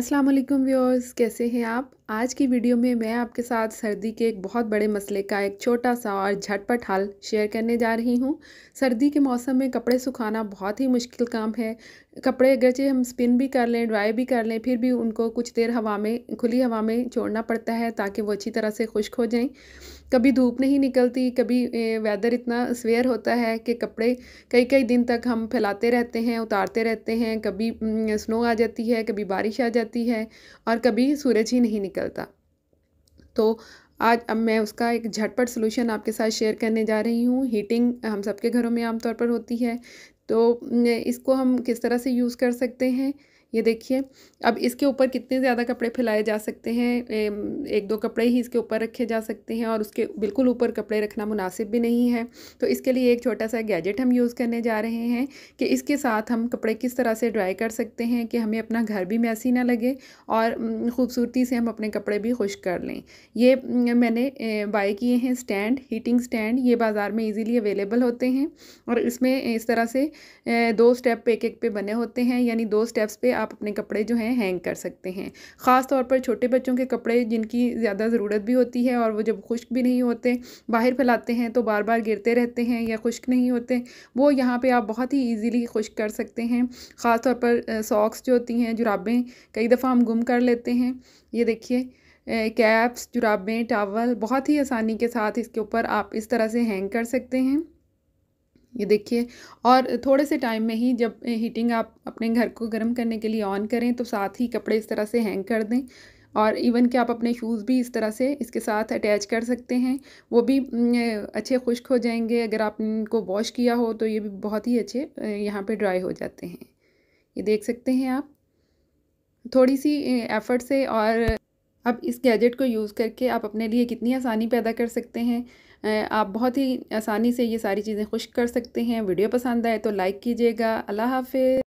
अस्सलाम वालेकुम व्यूअर्स कैसे हैं आप आज की वीडियो में मैं आपके साथ सर्दी के एक बहुत बड़े मसले का एक छोटा सा और झटपट हल शेयर करने जा रही हूँ सर्दी के मौसम में कपड़े सुखाना बहुत ही मुश्किल काम है कपड़े अगरचे हम स्पिन भी कर लें ड्राई भी कर लें फिर भी उनको कुछ देर हवा में खुली हवा में छोड़ना पड़ता है ताकि वो अच्छी तरह से खुश्क हो जाएँ कभी धूप नहीं निकलती कभी वेदर इतना स्वेयर होता है कि कपड़े कई कई दिन तक हम फैलाते रहते हैं उतारते रहते हैं कभी स्नो आ जाती है कभी बारिश आ जाती है और कभी सूरज ही नहीं निकलता तो आज अब मैं उसका एक झटपट सोल्यूशन आपके साथ शेयर करने जा रही हूँ हीटिंग हम सबके घरों में आमतौर पर होती है तो इसको हम किस तरह से यूज़ कर सकते हैं ये देखिए अब इसके ऊपर कितने ज़्यादा कपड़े फैलाए जा सकते हैं एक दो कपड़े ही इसके ऊपर रखे जा सकते हैं और उसके बिल्कुल ऊपर कपड़े रखना मुनासिब भी नहीं है तो इसके लिए एक छोटा सा गैजेट हम यूज़ करने जा रहे हैं कि इसके साथ हम कपड़े किस तरह से ड्राई कर सकते हैं कि हमें अपना घर भी मैसी ना लगे और ख़ूबसूरती से हम अपने कपड़े भी खुश कर लें ये मैंने बाय किए हैं स्टैंड हीटिंग स्टैंड ये बाज़ार में ईज़िली अवेलेबल होते हैं और इसमें इस तरह से दो स्टेप एक एक पे बने होते हैं यानी दो स्टेप्स पे आप अपने कपड़े जो हैं हैंग कर सकते हैं ख़ास तौर पर छोटे बच्चों के कपड़े जिनकी ज़्यादा ज़रूरत भी होती है और वो जब खुश्क भी नहीं होते बाहर फैलाते हैं तो बार बार गिरते रहते हैं या खुश्क नहीं होते वो यहाँ पर आप बहुत ही ईज़िली खुश्क कर सकते हैं ख़ास तौर पर सॉक्स जो होती हैं जुराबें कई दफ़ा हम गुम कर लेते हैं ये देखिए कैप्स जुराबें टावल बहुत ही आसानी के साथ इसके ऊपर आप इस तरह से हैंग कर सकते हैं ये देखिए और थोड़े से टाइम में ही जब हीटिंग आप अपने घर को गर्म करने के लिए ऑन करें तो साथ ही कपड़े इस तरह से हैंग कर दें और इवन कि आप अपने शूज़ भी इस तरह से इसके साथ अटैच कर सकते हैं वो भी अच्छे खुश्क हो जाएंगे अगर आप इनको वॉश किया हो तो ये भी बहुत ही अच्छे यहाँ पे ड्राई हो जाते हैं ये देख सकते हैं आप थोड़ी सी एफ़र्ट से और अब इस गैजेट को यूज़ करके आप अपने लिए कितनी आसानी पैदा कर सकते हैं आप बहुत ही आसानी से ये सारी चीज़ें खुश कर सकते हैं वीडियो पसंद आए तो लाइक कीजिएगा अल्लाह हाफिज़